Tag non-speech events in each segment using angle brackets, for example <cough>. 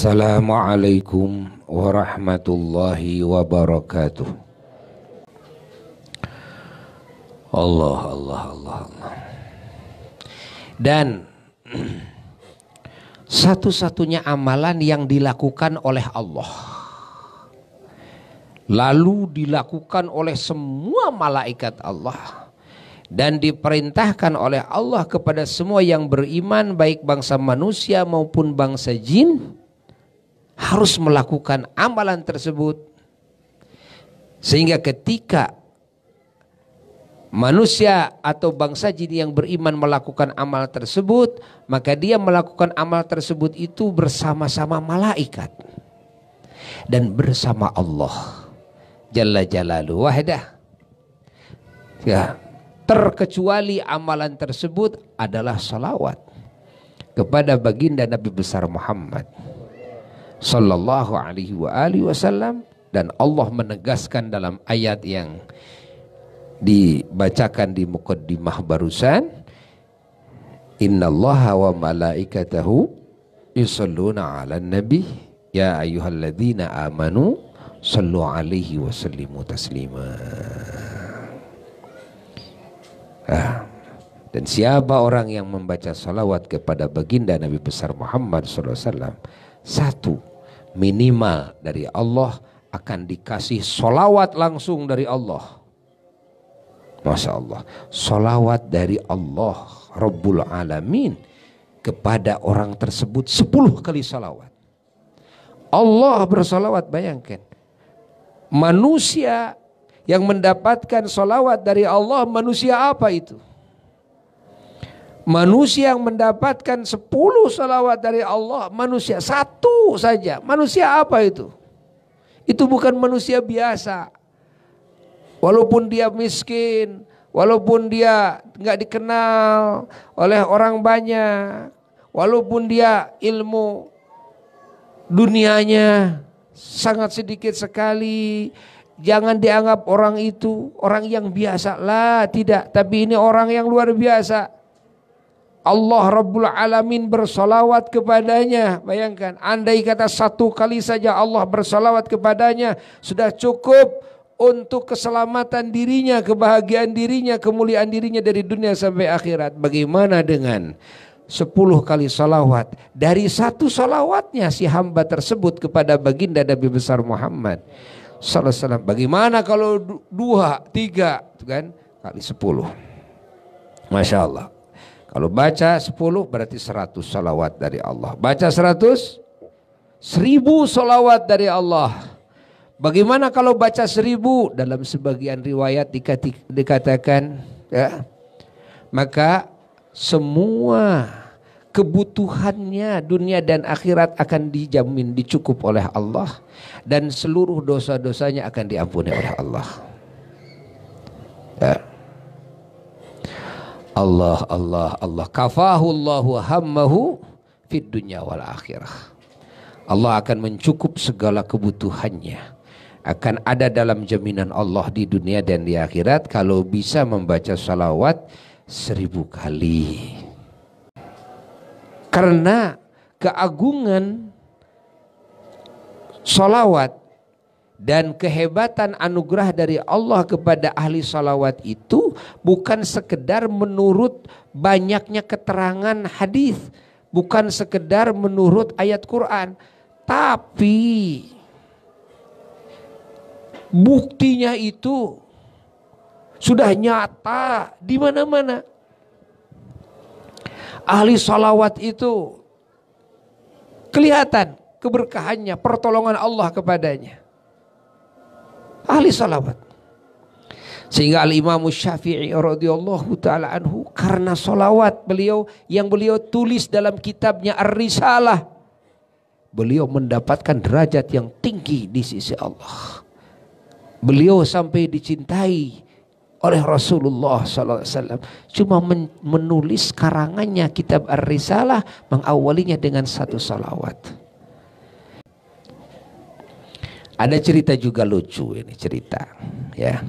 Assalamualaikum warahmatullahi wabarakatuh. Allah Allah Allah Allah. Dan <clears throat> satu-satunya amalan yang dilakukan oleh Allah lalu dilakukan oleh semua malaikat Allah dan diperintahkan oleh Allah kepada semua yang beriman baik bangsa manusia maupun bangsa jin harus melakukan amalan tersebut sehingga ketika manusia atau bangsa jin yang beriman melakukan amal tersebut, maka dia melakukan amal tersebut itu bersama-sama malaikat dan bersama Allah Jalla Jalalu wahdah. Ya, terkecuali amalan tersebut adalah salawat kepada baginda Nabi besar Muhammad sallallahu alaihi wa alihi wasallam dan Allah menegaskan dalam ayat yang dibacakan di mukaddimah barusan innallaha wa malaikatahu yusalluna 'alan nabi ya ayyuhalladzina amanu sallu alaihi wa sallimu taslima ah. dan siapa orang yang membaca salawat kepada baginda Nabi besar Muhammad sallallahu alaihi wasallam satu, minimal dari Allah akan dikasih solawat langsung dari Allah. Masya Allah, solawat dari Allah Rabbul Alamin kepada orang tersebut sepuluh kali salawat. Allah bersolawat bayangkan. Manusia yang mendapatkan solawat dari Allah manusia apa itu? Manusia yang mendapatkan 10 salawat dari Allah, manusia satu saja. Manusia apa itu? Itu bukan manusia biasa. Walaupun dia miskin, walaupun dia nggak dikenal oleh orang banyak, walaupun dia ilmu dunianya sangat sedikit sekali. Jangan dianggap orang itu orang yang biasa lah, tidak. Tapi ini orang yang luar biasa Allah Rabbul Alamin bersolawat kepadanya. Bayangkan, andai kata satu kali saja Allah bersolawat kepadanya, sudah cukup untuk keselamatan dirinya, kebahagiaan dirinya, kemuliaan dirinya dari dunia sampai akhirat. Bagaimana dengan sepuluh kali solawat Dari satu solawatnya si hamba tersebut kepada baginda Nabi besar Muhammad. Salah salah Bagaimana kalau dua, tiga, kan? Kali sepuluh. Masya Allah. Kalau baca 10 berarti 100 salawat dari Allah. Baca 100, 1000 salawat dari Allah. Bagaimana kalau baca 1000 dalam sebagian riwayat dikatakan ya. Maka semua kebutuhannya dunia dan akhirat akan dijamin dicukup oleh Allah dan seluruh dosa-dosanya akan diampuni oleh Allah. Ya. Allah Allah Allah kafahullahu hammahu fid dunya wal akhirah. Allah akan mencukup segala kebutuhannya. Akan ada dalam jaminan Allah di dunia dan di akhirat kalau bisa membaca salawat seribu kali. Karena keagungan salawat dan kehebatan anugerah dari Allah kepada ahli salawat itu bukan sekedar menurut banyaknya keterangan hadis, bukan sekedar menurut ayat Quran, tapi buktinya itu sudah nyata di mana-mana. Ahli salawat itu kelihatan keberkahannya, pertolongan Allah kepadanya ahli salawat. Sehingga Al Imam Syafi'i radhiyallahu taala anhu karena salawat beliau yang beliau tulis dalam kitabnya Ar-Risalah beliau mendapatkan derajat yang tinggi di sisi Allah. Beliau sampai dicintai oleh Rasulullah SAW cuma menulis karangannya kitab Ar-Risalah mengawalinya dengan satu salawat. Ada cerita juga lucu ini cerita ya.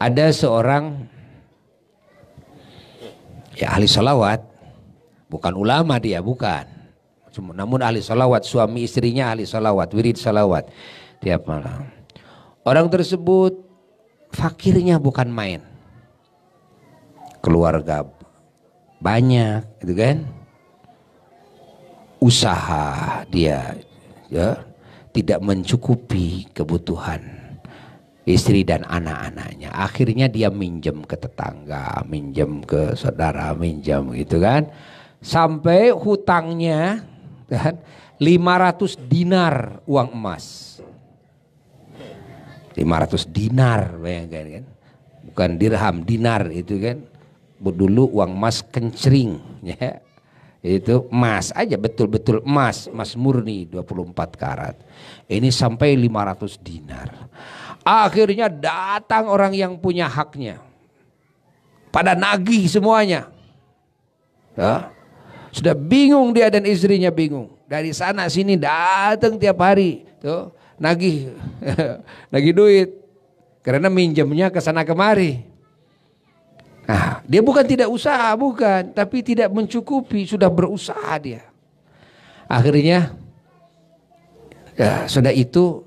Ada seorang ya ahli sholawat bukan ulama dia bukan Cuma, namun ahli sholawat suami istrinya ahli sholawat wirid sholawat tiap malam orang tersebut fakirnya bukan main keluarga banyak gitu kan usaha dia ya tidak mencukupi kebutuhan istri dan anak-anaknya. Akhirnya dia minjem ke tetangga, minjem ke saudara, minjem gitu kan. Sampai hutangnya kan 500 dinar uang emas. 500 dinar bayangkan kan. Bukan dirham, dinar itu kan. Dulu uang emas kencring ya itu emas aja betul-betul emas emas murni 24 karat ini sampai 500 dinar akhirnya datang orang yang punya haknya pada nagih semuanya ya. sudah bingung dia dan istrinya bingung dari sana sini datang tiap hari tuh nagih <laughs> nagih duit karena minjemnya ke sana kemari Nah, dia bukan tidak usaha, bukan, tapi tidak mencukupi, sudah berusaha dia. Akhirnya ya, sudah itu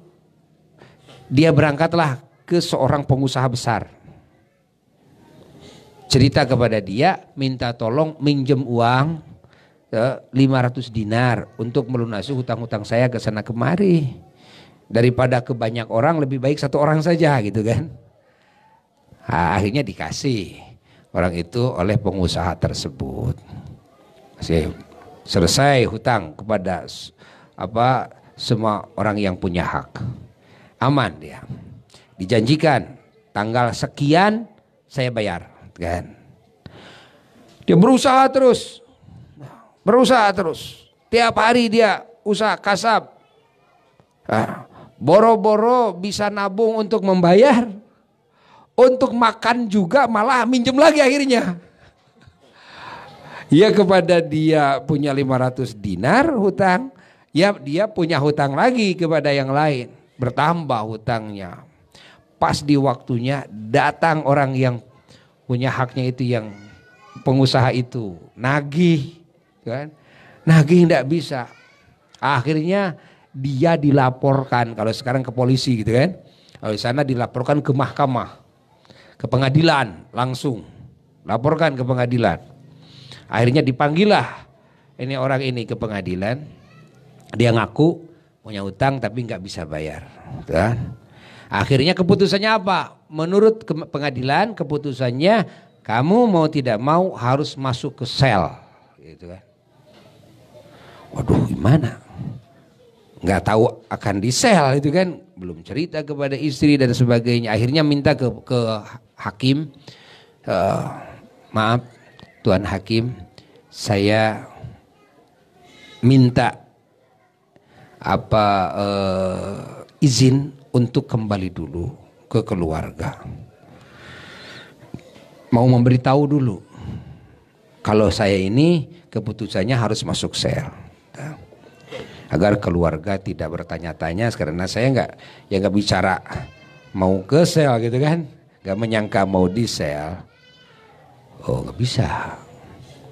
dia berangkatlah ke seorang pengusaha besar. Cerita kepada dia, minta tolong minjem uang 500 ya, dinar untuk melunasi hutang-hutang saya ke sana kemari. Daripada ke banyak orang lebih baik satu orang saja gitu kan. Nah, akhirnya dikasih orang itu oleh pengusaha tersebut. Masih selesai hutang kepada apa semua orang yang punya hak. Aman dia. Dijanjikan tanggal sekian saya bayar, kan. Dia berusaha terus. Berusaha terus. Tiap hari dia usaha kasab. Ah, boro-boro bisa nabung untuk membayar untuk makan juga malah minjem lagi akhirnya. Ya kepada dia punya 500 dinar hutang, ya dia punya hutang lagi kepada yang lain. Bertambah hutangnya. Pas di waktunya datang orang yang punya haknya itu yang pengusaha itu. Nagih kan. Nagih tidak bisa. Akhirnya dia dilaporkan kalau sekarang ke polisi gitu kan. Kalau di sana dilaporkan ke mahkamah ke pengadilan langsung. Laporkan ke pengadilan. Akhirnya dipanggillah ini orang ini ke pengadilan. Dia ngaku punya utang tapi nggak bisa bayar. Gitu kan? Akhirnya keputusannya apa? Menurut pengadilan keputusannya kamu mau tidak mau harus masuk ke sel. Gitu kan. Waduh gimana? nggak tahu akan disel itu kan belum cerita kepada istri dan sebagainya akhirnya minta ke ke hakim uh, maaf tuan hakim saya minta apa uh, izin untuk kembali dulu ke keluarga mau memberitahu dulu kalau saya ini keputusannya harus masuk sel. Nah, agar keluarga tidak bertanya-tanya karena saya nggak ya nggak bicara mau ke sel gitu kan nggak menyangka mau di sel oh nggak bisa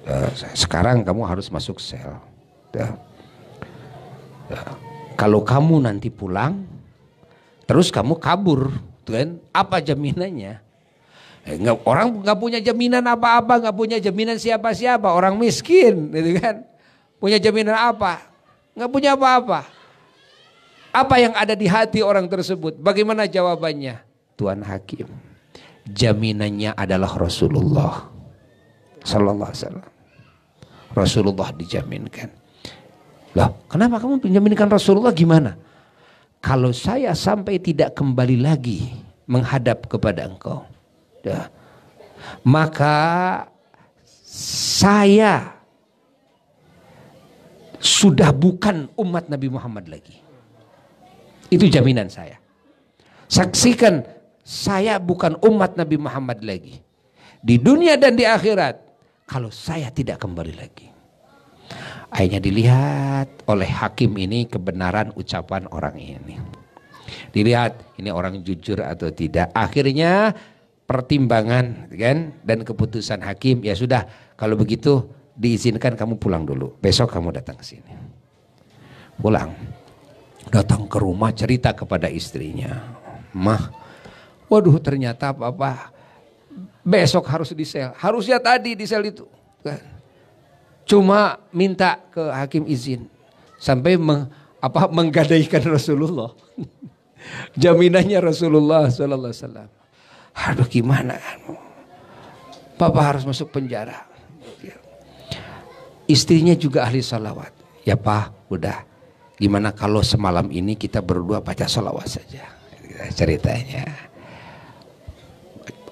eh, sekarang kamu harus masuk sel ya. Ya. kalau kamu nanti pulang terus kamu kabur kan apa jaminannya eh, nggak orang nggak punya jaminan apa-apa nggak punya jaminan siapa-siapa orang miskin gitu kan punya jaminan apa Nggak punya apa-apa. Apa yang ada di hati orang tersebut? Bagaimana jawabannya? Tuan Hakim. Jaminannya adalah Rasulullah. Sallallahu alaihi Rasulullah dijaminkan. Loh, kenapa kamu menjaminkan Rasulullah gimana? Kalau saya sampai tidak kembali lagi menghadap kepada engkau. Dah. Maka saya sudah bukan umat Nabi Muhammad lagi. Itu jaminan saya. Saksikan saya bukan umat Nabi Muhammad lagi. Di dunia dan di akhirat kalau saya tidak kembali lagi. Akhirnya dilihat oleh hakim ini kebenaran ucapan orang ini. Dilihat ini orang jujur atau tidak. Akhirnya pertimbangan kan dan keputusan hakim ya sudah kalau begitu diizinkan kamu pulang dulu. Besok kamu datang ke sini. Pulang. Datang ke rumah cerita kepada istrinya. Mah, waduh ternyata papa besok harus disel. Harusnya tadi disel itu. Cuma minta ke hakim izin. Sampai meng, apa menggadaikan Rasulullah. <laughs> Jaminannya Rasulullah sallallahu alaihi wasallam. Aduh gimana? Papa harus masuk penjara. Istrinya juga ahli salawat. Ya Pak, udah. Gimana kalau semalam ini kita berdua baca salawat saja. Ceritanya.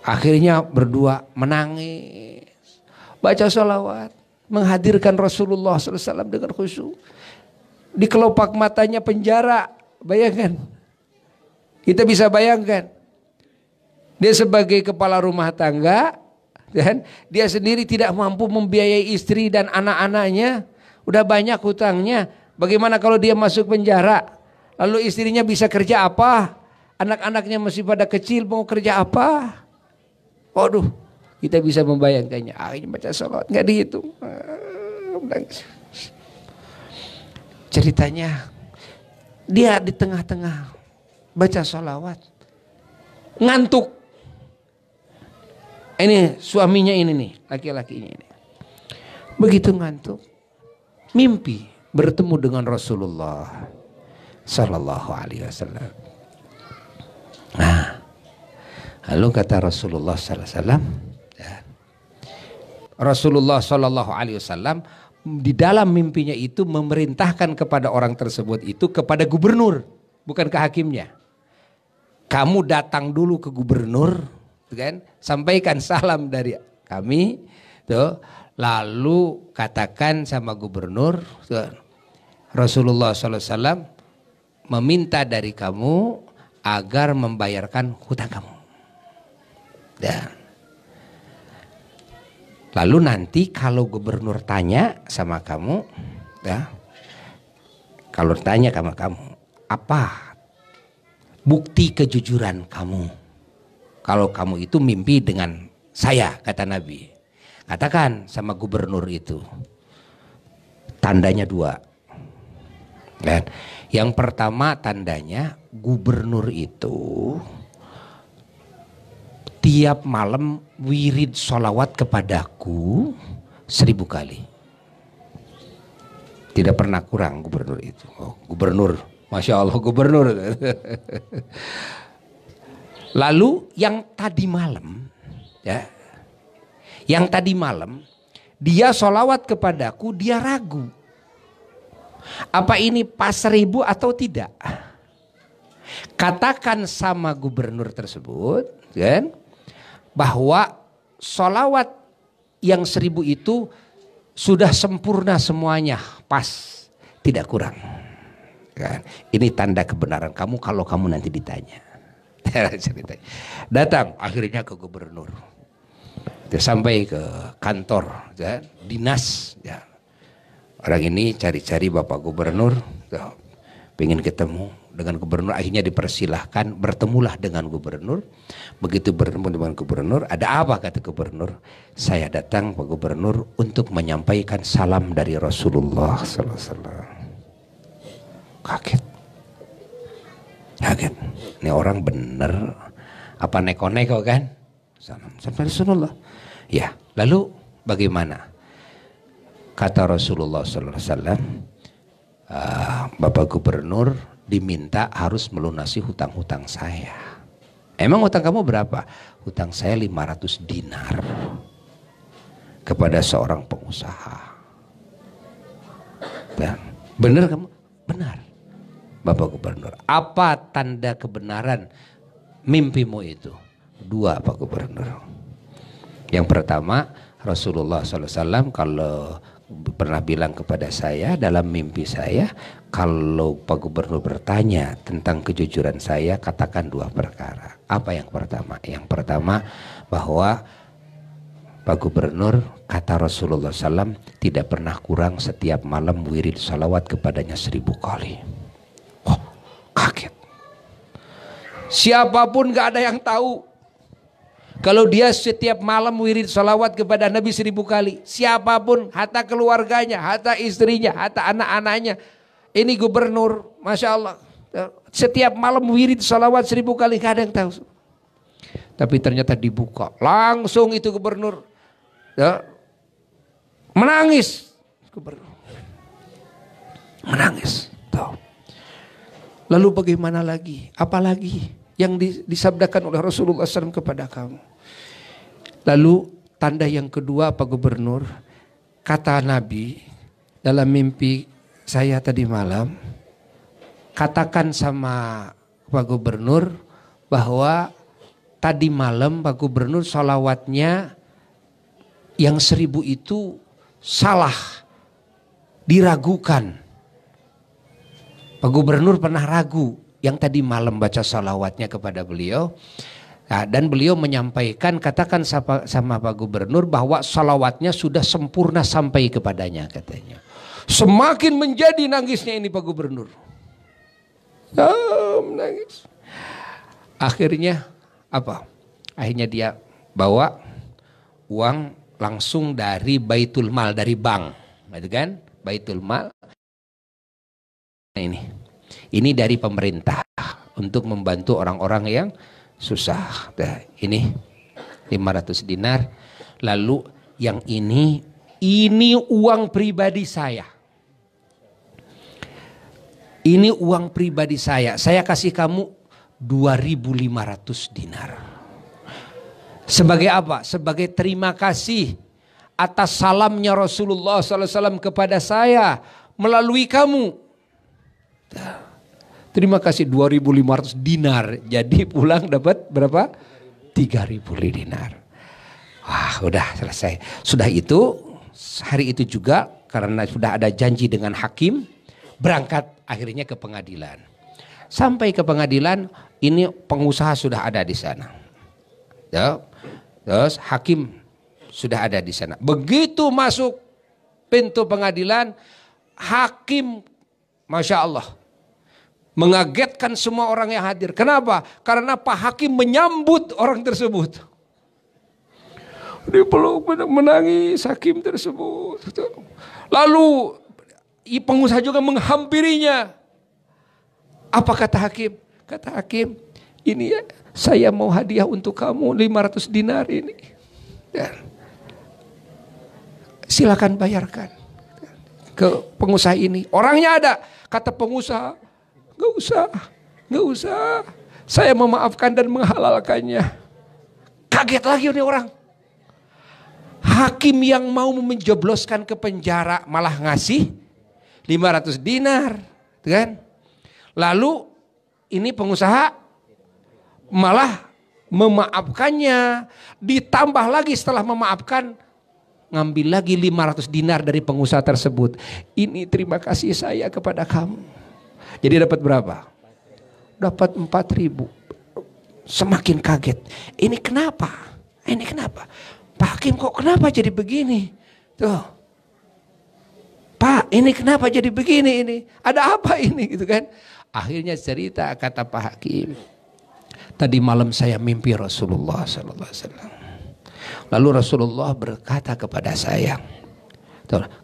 Akhirnya berdua menangis. Baca salawat. Menghadirkan Rasulullah SAW dengan khusyuk. Di kelopak matanya penjara. Bayangkan. Kita bisa bayangkan. Dia sebagai kepala rumah tangga dan dia sendiri tidak mampu membiayai istri dan anak-anaknya. Udah banyak hutangnya. Bagaimana kalau dia masuk penjara? Lalu istrinya bisa kerja apa? Anak-anaknya masih pada kecil mau kerja apa? Waduh, kita bisa membayangkannya. Ah, ini baca sholat nggak dihitung. Ah, Ceritanya dia di tengah-tengah baca sholawat ngantuk ini suaminya ini nih, laki-lakinya ini. Begitu ngantuk, mimpi bertemu dengan Rasulullah Shallallahu Alaihi Wasallam. Nah, lalu kata Rasulullah Shallallahu Alaihi Wasallam, ya, Rasulullah Shallallahu Alaihi Wasallam di dalam mimpinya itu memerintahkan kepada orang tersebut itu kepada gubernur, bukan ke hakimnya. Kamu datang dulu ke gubernur Gitu kan? Sampaikan salam dari kami, tuh. Lalu katakan sama gubernur, tuh, Rasulullah SAW meminta dari kamu agar membayarkan hutang kamu. Dan ya. lalu nanti kalau gubernur tanya sama kamu, ya, kalau tanya sama kamu, apa bukti kejujuran kamu? kalau kamu itu mimpi dengan saya, kata Nabi. Katakan sama gubernur itu. Tandanya dua. Dan yang pertama tandanya gubernur itu tiap malam wirid sholawat kepadaku seribu kali. Tidak pernah kurang gubernur itu. Oh, gubernur, masya Allah gubernur. <laughs> Lalu yang tadi malam, ya, yang tadi malam dia solawat kepadaku, dia ragu. Apa ini pas seribu atau tidak? Katakan sama gubernur tersebut, kan, bahwa solawat yang seribu itu sudah sempurna semuanya, pas, tidak kurang. Kan? Ini tanda kebenaran kamu kalau kamu nanti ditanya. <laughs> cerita-cerita Datang akhirnya ke gubernur. Dia sampai ke kantor ya, dinas ya. Orang ini cari-cari Bapak Gubernur, ya, pengen ketemu dengan gubernur akhirnya dipersilahkan bertemulah dengan gubernur begitu bertemu dengan gubernur ada apa kata gubernur saya datang pak gubernur untuk menyampaikan salam dari Rasulullah SAW kaget Kaget. Ini orang bener apa neko-neko kan? Salam sampai Rasulullah. Ya, lalu bagaimana? Kata Rasulullah sallallahu alaihi wasallam, ah, Bapak Gubernur diminta harus melunasi hutang-hutang saya. Emang hutang kamu berapa? Hutang saya 500 dinar kepada seorang pengusaha. Kan? benar kamu? Benar. Bapak Gubernur. Apa tanda kebenaran mimpimu itu? Dua Pak Gubernur. Yang pertama Rasulullah SAW kalau pernah bilang kepada saya dalam mimpi saya kalau Pak Gubernur bertanya tentang kejujuran saya katakan dua perkara. Apa yang pertama? Yang pertama bahwa Pak Gubernur kata Rasulullah SAW tidak pernah kurang setiap malam wirid salawat kepadanya seribu kali. Kaget. Siapapun gak ada yang tahu. Kalau dia setiap malam wirid salawat kepada Nabi seribu kali. Siapapun, hatta keluarganya, hatta istrinya, hatta anak-anaknya. Ini gubernur, Masya Allah. Setiap malam wirid salawat seribu kali, gak ada yang tahu. Tapi ternyata dibuka. Langsung itu gubernur. Ya, menangis. Gubernur. Menangis. Lalu bagaimana lagi? Apalagi yang disabdakan oleh Rasulullah SAW kepada kamu? Lalu tanda yang kedua Pak Gubernur, kata Nabi dalam mimpi saya tadi malam, katakan sama Pak Gubernur bahwa tadi malam Pak Gubernur solawatnya yang seribu itu salah, diragukan. Pak Gubernur pernah ragu yang tadi malam baca salawatnya kepada beliau. Nah, dan beliau menyampaikan katakan sama, sama Pak Gubernur bahwa salawatnya sudah sempurna sampai kepadanya katanya. Semakin menjadi nangisnya ini Pak Gubernur. Oh, menangis. Akhirnya apa? Akhirnya dia bawa uang langsung dari Baitul Mal dari bank, gitu kan? Baitul Mal. ini ini dari pemerintah untuk membantu orang-orang yang susah. Nah, ini 500 dinar. Lalu yang ini, ini uang pribadi saya. Ini uang pribadi saya. Saya kasih kamu 2500 dinar. Sebagai apa? Sebagai terima kasih atas salamnya Rasulullah SAW kepada saya melalui kamu. Nah. Terima kasih 2500 dinar. Jadi pulang dapat berapa? 3000 dinar. Wah, udah selesai. Sudah itu hari itu juga karena sudah ada janji dengan hakim berangkat akhirnya ke pengadilan. Sampai ke pengadilan ini pengusaha sudah ada di sana. Ya. Terus hakim sudah ada di sana. Begitu masuk pintu pengadilan, hakim Masya Allah Mengagetkan semua orang yang hadir. Kenapa? Karena Pak Hakim menyambut orang tersebut. Dia peluk menangis Hakim tersebut. Lalu pengusaha juga menghampirinya. Apa kata Hakim? Kata Hakim, ini ya, saya mau hadiah untuk kamu 500 dinar ini. Ya. silakan bayarkan ke pengusaha ini. Orangnya ada, kata pengusaha. Gak usah, gak usah. Saya memaafkan dan menghalalkannya. Kaget lagi ini orang. Hakim yang mau menjebloskan ke penjara malah ngasih 500 dinar. Gitu kan? Lalu ini pengusaha malah memaafkannya. Ditambah lagi setelah memaafkan ngambil lagi 500 dinar dari pengusaha tersebut. Ini terima kasih saya kepada kamu. Jadi dapat berapa? Dapat 4000. Semakin kaget. Ini kenapa? Ini kenapa? Pak Hakim kok kenapa jadi begini? Tuh. Pak, ini kenapa jadi begini ini? Ada apa ini gitu kan? Akhirnya cerita kata Pak Hakim. Tadi malam saya mimpi Rasulullah sallallahu alaihi wasallam. Lalu Rasulullah berkata kepada saya,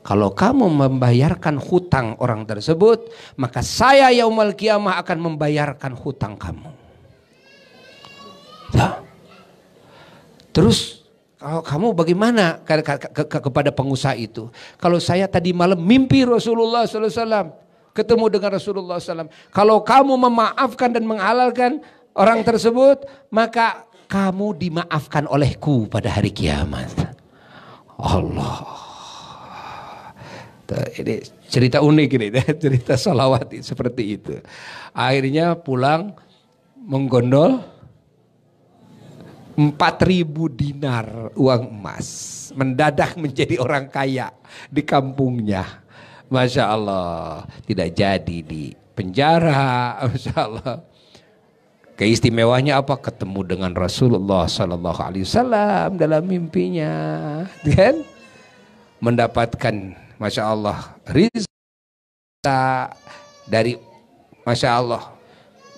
kalau kamu membayarkan hutang orang tersebut, maka saya yaumal kiamah akan membayarkan hutang kamu. Tuh. Terus kalau kamu bagaimana ke, ke, ke, ke, kepada pengusaha itu? Kalau saya tadi malam mimpi Rasulullah SAW, ketemu dengan Rasulullah SAW. Kalau kamu memaafkan dan menghalalkan orang tersebut, maka kamu dimaafkan olehku pada hari kiamat. Allah. Ini cerita unik ini, <laughs> cerita salawati seperti itu. Akhirnya pulang menggondol 4000 dinar uang emas. Mendadak menjadi orang kaya di kampungnya. Masya Allah. Tidak jadi di penjara. <laughs> Masya Allah. Keistimewaannya apa? Ketemu dengan Rasulullah Sallallahu Alaihi Wasallam dalam mimpinya, kan? Mendapatkan Masya Allah rizka dari Masya Allah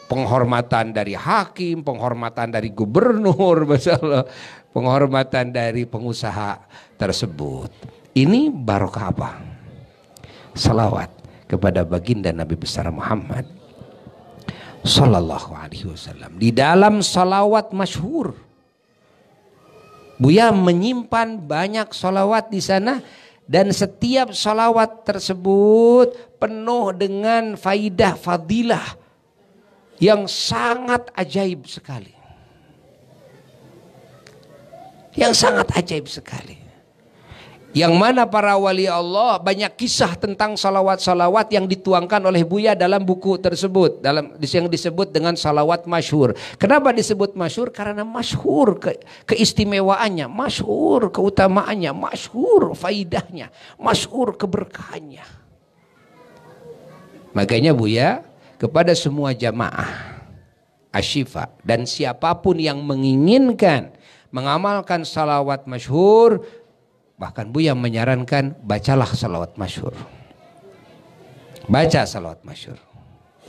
penghormatan dari hakim, penghormatan dari gubernur, <laughs> Masya Allah, penghormatan dari pengusaha tersebut. Ini barokah apa? Salawat kepada baginda Nabi besar Muhammad Sallallahu alaihi wasallam Di dalam salawat masyhur Buya menyimpan banyak salawat di sana dan setiap salawat tersebut penuh dengan faidah fadilah yang sangat ajaib sekali. Yang sangat ajaib sekali. Yang mana para wali Allah banyak kisah tentang salawat-salawat yang dituangkan oleh Buya dalam buku tersebut. Dalam yang disebut dengan salawat masyhur. Kenapa disebut masyhur? Karena masyhur ke, keistimewaannya, masyhur keutamaannya, masyhur faidahnya, masyhur keberkahannya. Makanya Buya kepada semua jamaah asyifa dan siapapun yang menginginkan mengamalkan salawat masyhur Bahkan Buya menyarankan bacalah salawat masyur. Baca salawat masyur.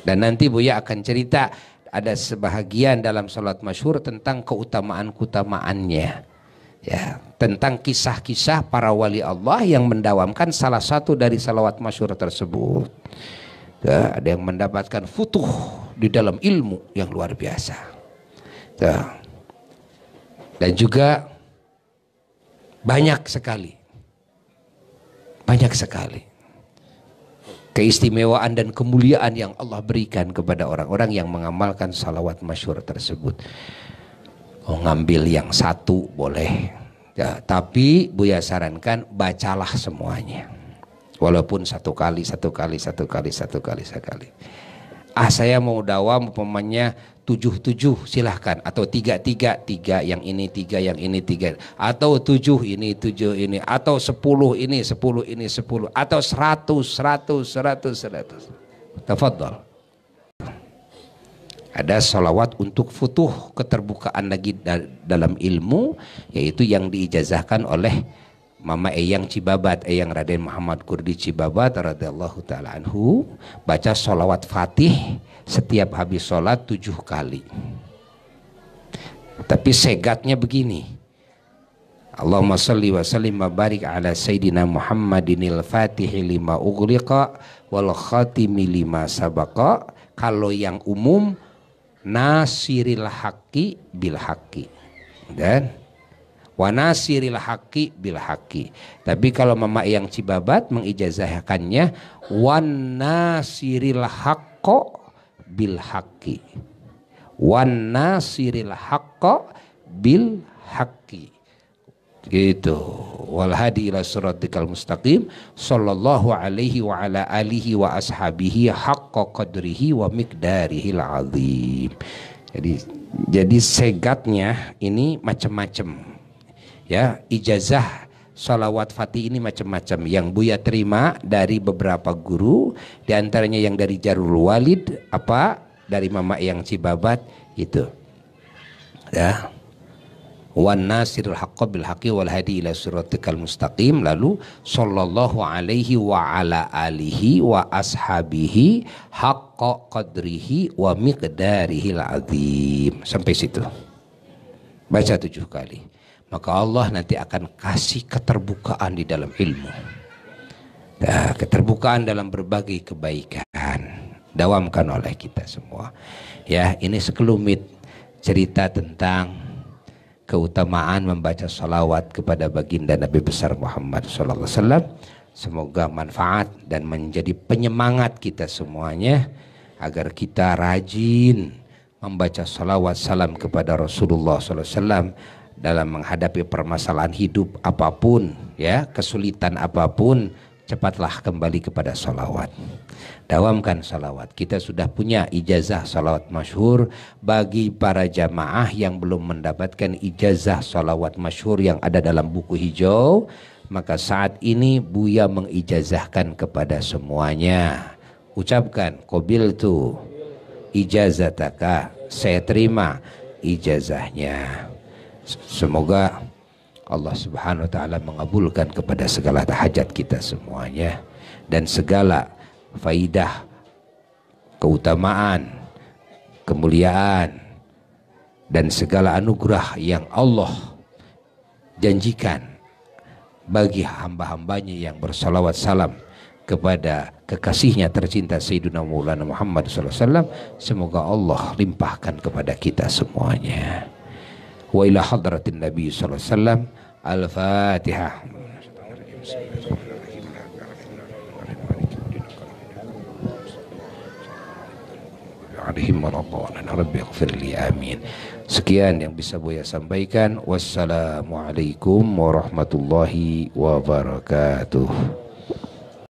Dan nanti Buya akan cerita ada sebahagian dalam salawat masyur tentang keutamaan-keutamaannya. Ya, tentang kisah-kisah para wali Allah yang mendawamkan salah satu dari salawat masyur tersebut. Tuh, ya, ada yang mendapatkan futuh di dalam ilmu yang luar biasa. Tuh. Ya. Dan juga banyak sekali. Banyak sekali. Keistimewaan dan kemuliaan yang Allah berikan kepada orang-orang yang mengamalkan salawat masyur tersebut. Oh ngambil yang satu boleh. Ya, tapi Buya sarankan bacalah semuanya. Walaupun satu kali, satu kali, satu kali, satu kali, satu kali. Satu kali ah saya mau dawam umpamanya tujuh tujuh silahkan atau tiga tiga tiga yang ini tiga yang ini tiga atau tujuh ini tujuh ini atau sepuluh ini sepuluh ini sepuluh atau seratus seratus seratus seratus tafadhol ada salawat untuk futuh keterbukaan lagi dalam ilmu yaitu yang diijazahkan oleh Mama Eyang Cibabat, Eyang Raden Muhammad Kurdi Cibabat radhiyallahu taala anhu baca sholawat Fatih setiap habis sholat tujuh kali. Tapi segatnya begini. Allahumma salli wa sallim wa barik ala sayyidina Muhammadinil fatihi lima ughliqa wal khatimi lima sabaqa kalau yang umum nasiril haqqi bil haqqi. dan wanasiril haki bil haki. Tapi kalau mama yang cibabat mengijazahkannya wanasiril hakko bil haki. Wanasiril hakko bil haki. Gitu. Wal hadi ila siratikal mustaqim sallallahu alaihi wa ala alihi wa ashabihi haqqa qadrihi wa miqdarihil azim. Jadi jadi segatnya ini macam-macam ya ijazah salawat fatih ini macam-macam yang Buya terima dari beberapa guru diantaranya yang dari Jarul Walid apa dari Mama yang Cibabat itu ya wan nasiril haqqa bil haqqi wal hadi ila siratikal mustaqim lalu sallallahu alaihi wa ala alihi wa ashabihi haqqa qadrihi wa miqdarihil azim sampai situ baca tujuh kali maka Allah nanti akan kasih keterbukaan di dalam ilmu. Nah, keterbukaan dalam berbagai kebaikan. Dawamkan oleh kita semua. Ya, ini sekelumit cerita tentang keutamaan membaca salawat kepada baginda Nabi besar Muhammad sallallahu alaihi wasallam. Semoga manfaat dan menjadi penyemangat kita semuanya agar kita rajin membaca salawat salam kepada Rasulullah sallallahu alaihi wasallam dalam menghadapi permasalahan hidup apapun, ya, kesulitan apapun, cepatlah kembali kepada salawat. Dawamkan salawat. Kita sudah punya ijazah salawat masyhur bagi para jamaah yang belum mendapatkan ijazah salawat masyhur yang ada dalam buku hijau. Maka saat ini Buya mengijazahkan kepada semuanya. Ucapkan, kobil tu ijazataka, saya terima ijazahnya. Semoga Allah Subhanahu wa taala mengabulkan kepada segala tahajat kita semuanya dan segala faidah keutamaan kemuliaan dan segala anugerah yang Allah janjikan bagi hamba-hambanya yang bersalawat salam kepada kekasihnya tercinta Sayyidina Maulana Muhammad SAW semoga Allah limpahkan kepada kita semuanya wa ila hadratin Nabi sallallahu alaihi wasallam al-Fatihah sekian yang bisa Buya sampaikan wassalamualaikum warahmatullahi wabarakatuh